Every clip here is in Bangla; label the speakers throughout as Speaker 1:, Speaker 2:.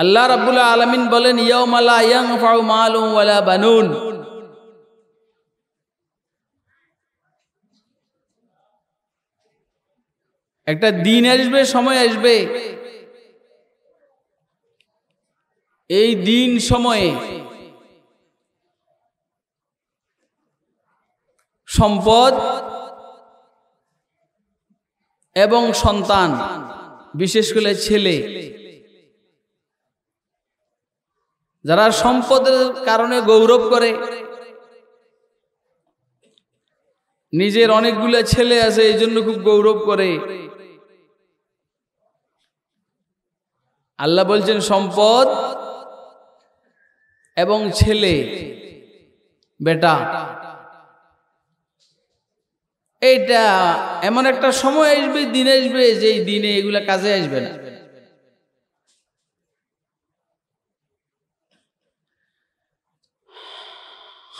Speaker 1: আল্লাহ রাবুল্লাহ আলমিন বলেন বানুন একটা দিন আসবে সময় আসবে এই দিন সময়ে সম্পদ এবং সন্তান বিশেষ করে ছেলে যারা সম্পদের কারণে গৌরব করে নিজের অনেকগুলো ছেলে আছে এই জন্য খুব গৌরব করে আল্লাহ বলছেন সম্পদ এবং ছেলে বেটা এইটা এমন একটা সময় আসবে দিন আসবে যে দিনে এগুলা কাজে আসবে না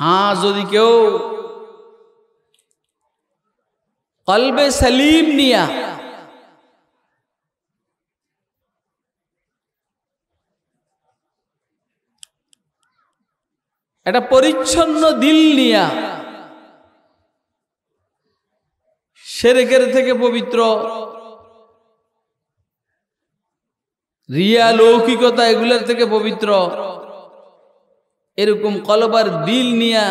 Speaker 1: হ্যাঁ যদি কেউ কলবে সালিম নিয়া একটা পরিচ্ছন্ন দিল নিয়া সেরেকের থেকে পবিত্র রিয়া লৌকিকতা এগুলোর থেকে পবিত্র এরকম কলবার দিল নিয়া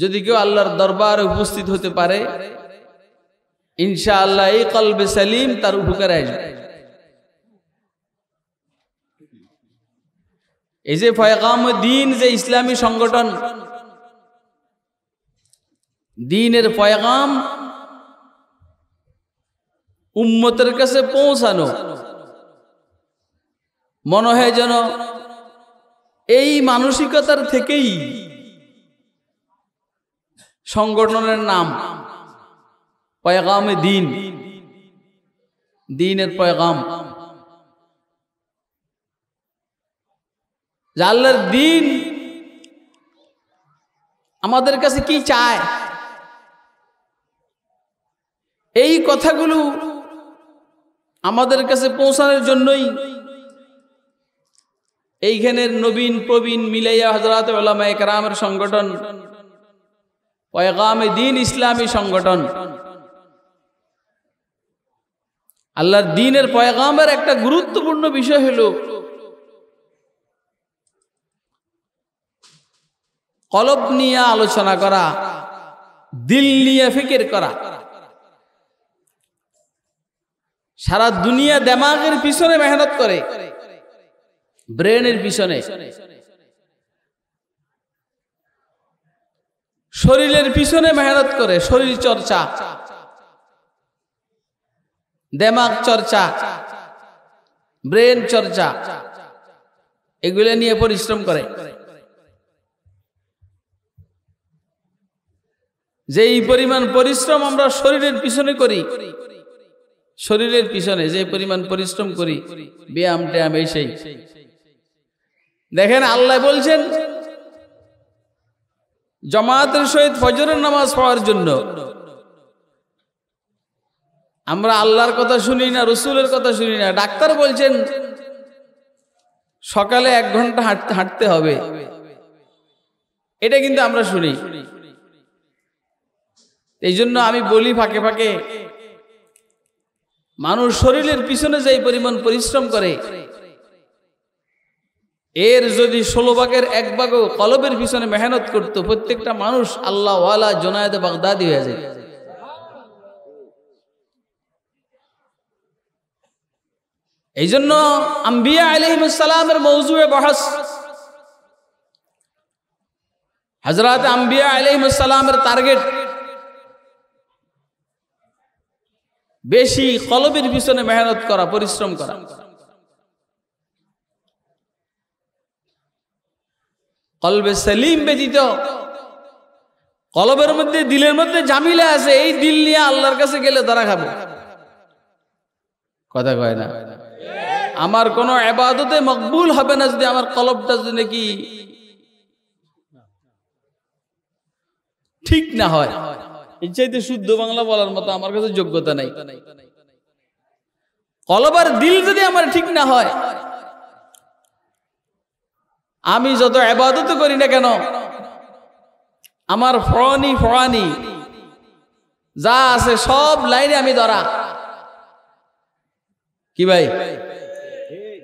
Speaker 1: যদি কেউ আল্লাহর দরবারে উপস্থিত হতে পারে ইনশা আল্লাহ এই কলবে সালিম তার উপকারে আসবে এই যে ফয়াকাম দিন যে ইসলামী সংগঠন দিনের ফয়াকাম উম্মতের কাছে পৌঁছানো মনে হয় যেন এই মানসিকতার থেকেই সংগঠনের নাম পয়গামে দিন দিনের পয়গাম জাল্লার দিন আমাদের কাছে কি চায় এই কথাগুলো আমাদের কাছে পৌঁছানোর জন্যই এইখানের নবীন প্রবীণ মিলাইয়া হজরত আলামা একরামের সংগঠন পয়গামে দিন ইসলামী সংগঠন আল্লাহর দিনের পয়গামের একটা গুরুত্বপূর্ণ বিষয় হল কলব নিয়ে আলোচনা করা দিল নিয়ে ফিকির করা সারা দুনিয়া দেমাগের পিছনে মেহনত করে ব্রেনের পিছনে শরীরের পিছনে মেহনত করে শরীর চর্চা দেমাগ চর্চা ব্রেন চর্চা এগুলো নিয়ে পরিশ্রম করে যে পরিমাণ পরিশ্রম আমরা শরীরের পিছনে করি শরীরের পিছনে যে পরিমাণ পরিশ্রম করি ব্যায়াম ট্যায়াম এই সেই দেখেন আল্লাহ বলছেন জমাতের সহিত ফজরের নামাজ পাওয়ার জন্য আমরা আল্লাহর কথা শুনি না রসুলের কথা শুনি না ডাক্তার বলছেন সকালে এক ঘন্টা হাঁটতে হাঁটতে হবে এটা কিন্তু আমরা শুনি এই জন্য আমি বলি ফাঁকে ফাঁকে মানুষ শরীরের পিছনে যে পরিমাণ পরিশ্রম করে এর যদি ষোলো ভাগের এক ভাগও কলবের পিছনে মেহনত করত প্রত্যেকটা মানুষ আল্লাহ ওয়ালা বাগদাদি হয়ে যায় এই জন্য আম্বিয়া আলহিমসালামের মৌজুয়ে বহাস হজরত আম্বিয়া আলহিমসালামের টার্গেট বেশি কলবের পিছনে মেহনত করা পরিশ্রম করা কলবে সেলিম ব্যতীত কলবের মধ্যে দিলের মধ্যে জামিলা আছে এই দিল নিয়ে আল্লাহর কাছে গেলে তারা খাবে কথা কয় না আমার কোনো আবাদতে মকবুল হবে না যদি আমার কলবটা যদি নাকি ঠিক না হয় ইচ্ছাইতে শুদ্ধ বাংলা বলার মতো আমার কাছে যোগ্যতা নাই কলবার দিল যদি আমার ঠিক না হয় আমি যত আবাদত করি না কেন আমার ফরানি ফরানি যা আছে সব লাইনে আমি ধরা কি ভাই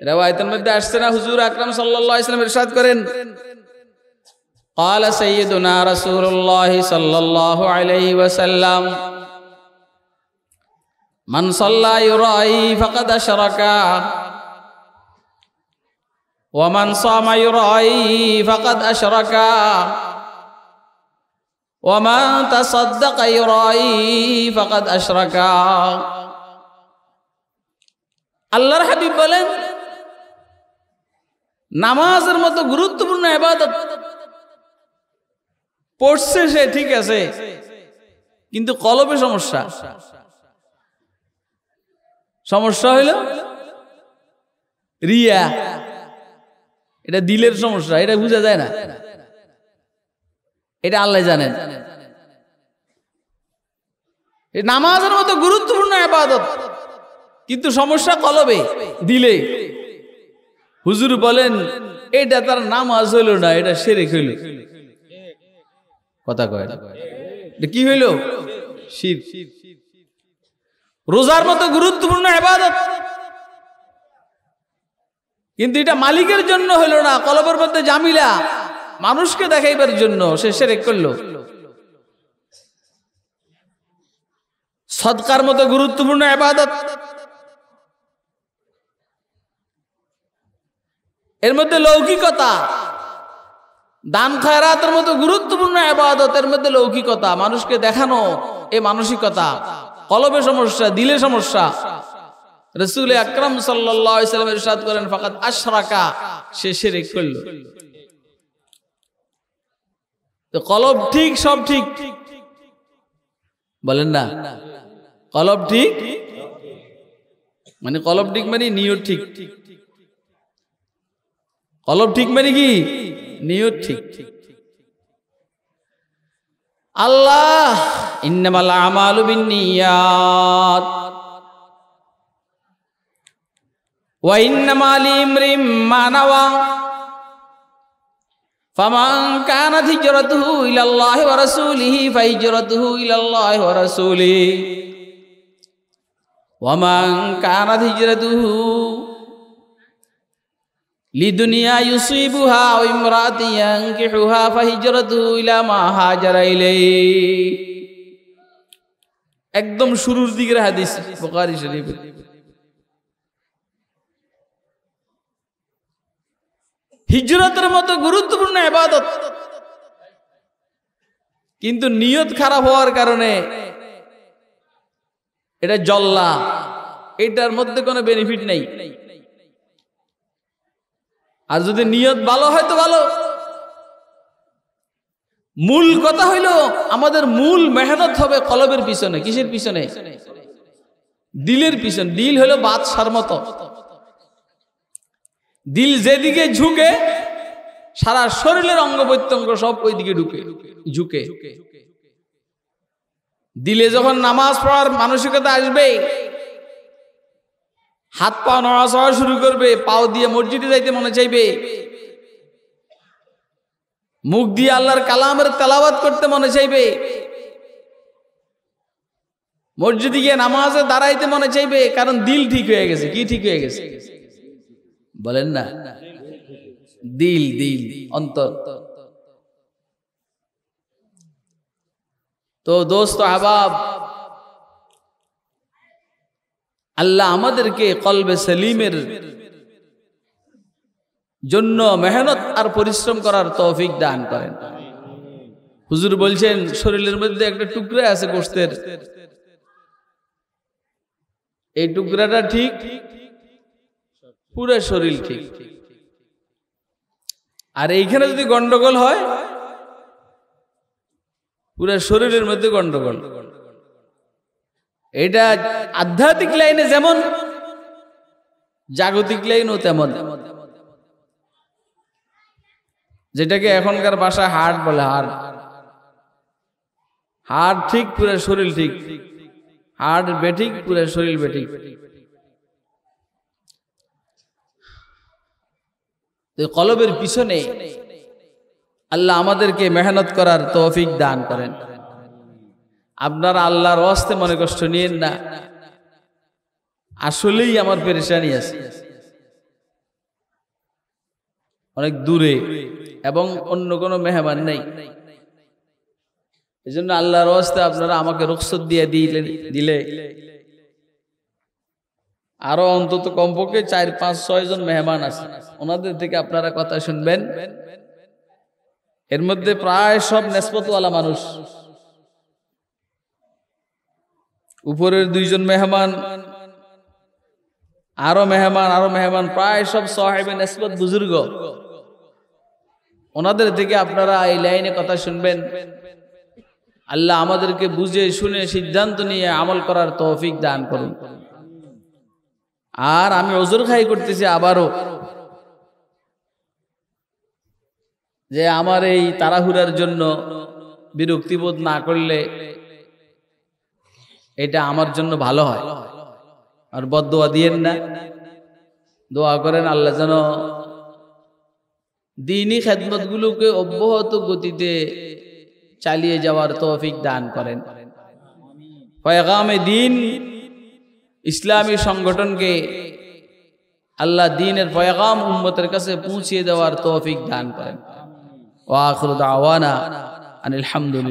Speaker 1: রেওয়ায়তের মধ্যে আসছে না হুজুর আকরাম সাল্লাল্লাহু আলাইহি সাল্লাম ইরশাদ করেন قال سيدنا رسول الله صلى الله عليه وسلم من صلى يرائي فقد شركا ওয়ামান ফাকাদ আশরাকা ওয়ামান তাসাদ্দাকা ইউরাই ফাকাদ আশরাকা আল্লাহর হাবিব বলেন নামাজের মতো গুরুত্বপূর্ণ ইবাদত পড়ছে সে ঠিক আছে কিন্তু কলবে সমস্যা সমস্যা হইল রিয়া এটা দিলের সমস্যা এটা বুঝা যায় না এটা আল্লাহ জানেন নামাজের মতো গুরুত্বপূর্ণ আবাদত কিন্তু সমস্যা কলবে দিলে হুজুর বলেন এটা তার নামাজ হইল না এটা সেরে হইল কথা কয় কি হইল রোজার মতো গুরুত্বপূর্ণ আবাদত কিন্তু এটা মালিকের জন্য হইল না কলবের মধ্যে জামিলা মানুষকে দেখাইবার জন্য সে সেরেক করলো সৎকার মতো গুরুত্বপূর্ণ আবাদত এর মধ্যে লৌকিকতা দান খায়রাতের মতো গুরুত্বপূর্ণ এর মধ্যে লৌকিকতা মানুষকে দেখানো এ মানসিকতা কলবে সমস্যা দিলে সমস্যা রসুল আকরম সাল্লাম ইরশাদ করেন ফাকাত আশরাকা সে শিরিক করল কলব ঠিক সব ঠিক বলেন না কলব ঠিক মানে কলব ঠিক মানে নিয়ত ঠিক কলব ঠিক মানে কি নিয়ত ঠিক আল্লাহ ইন্নামাল আমালু বিনিয়াত فمن كان هجرته إلى الله ورسوله فهجرته إلى الله ورسوله ومن كانت هجرته لدنيا يصيبها أو امرأة ينكحها فهجرته إلى ما هاجر إليه একদম শুরুর দিকের হাদিস বুখারী শরীফ হিজরতের মতো গুরুত্বপূর্ণ এবাদত কিন্তু নিয়ত খারাপ হওয়ার কারণে এটা জল্লা এটার মধ্যে কোনো বেনিফিট নেই আর যদি নিয়ত ভালো হয় তো ভালো মূল কথা হইল আমাদের মূল মেহনত হবে কলবের পিছনে কিসের পিছনে দিলের পিছনে দিল হলো বাদশার মতো দিল যেদিকে ঝুঁকে সারা শরীরের অঙ্গ প্রত্যঙ্গ সব ওইদিকে ঢুকে ঝুঁকে দিলে যখন নামাজ পড়ার মানসিকতা আসবে হাত পা নড়াচড়া শুরু করবে পাও দিয়ে মসজিদে যাইতে মনে চাইবে মুখ দিয়ে আল্লাহর কালামের তেলাবাত করতে মনে চাইবে মসজিদে গিয়ে নামাজে দাঁড়াইতে মনে চাইবে কারণ দিল ঠিক হয়ে গেছে কি ঠিক হয়ে গেছে বলেন না দিল দিল অন্তর তো দোস্ত আহবাব আল্লাহ আমাদেরকে কলবে সেলিমের জন্য মেহনত আর পরিশ্রম করার তৌফিক দান করেন হুজুর বলছেন শরীরের মধ্যে একটা টুকরা আছে গোস্তের এই টুকরাটা ঠিক পুরো শরীর ঠিক আর এইখানে যদি গন্ডগোল হয় পুরো শরীরের মধ্যে গন্ডগোল এটা আধ্যাত্মিক লাইনে যেমন জাগতিক লাইনও তেমন যেটাকে এখনকার বাসা হার্ট বলে হার্ট হার্ট ঠিক পুরো শরীর ঠিক হার্ট বেঠিক পুরো শরীর বেঠিক কলবের পিছনে আল্লাহ আমাদেরকে মেহনত করার তৌফিক দান করেন আপনারা আল্লাহর অস্তে মনে কষ্ট নিয়েন না আসলেই আমার পেরেশানি আছে অনেক দূরে এবং অন্য কোনো মেহমান নেই এই জন্য আল্লাহর অস্তে আপনারা আমাকে রুখসত দিয়ে দিলে দিলে আরো অন্তত কমপক্ষে চার পাঁচ ছয় জন মেহমান আছে ওনাদের থেকে আপনারা কথা শুনবেন এর মধ্যে প্রায় সব নেসপতওয়ালা মানুষ উপরের দুইজন মেহমান আরো মেহমান আরো মেহমান প্রায় সব সাহেব নেসপত বুজুর্গ ওনাদের থেকে আপনারা এই লাইনে কথা শুনবেন আল্লাহ আমাদেরকে বুঝে শুনে সিদ্ধান্ত নিয়ে আমল করার তৌফিক দান করুন আর আমি অজুর খাই করতেছি আবারও যে আমার এই তাড়াহুড়ার জন্য বিরক্তিবোধ না করলে এটা আমার জন্য ভালো হয় আর বদ দোয়া দিয়েন না দোয়া করেন আল্লাহ যেন দিনই খেদমত গুলোকে অব্যাহত গতিতে চালিয়ে যাওয়ার তৌফিক দান করেন পয়গামে দিন ইসলামী সংগঠনকে আল্লাহ দিনের পয়গাম উম্মতের কাছে পৌঁছিয়ে দেওয়ার তৌফিক দান করেন ওয়াখরুদ দাওয়ানা আনিল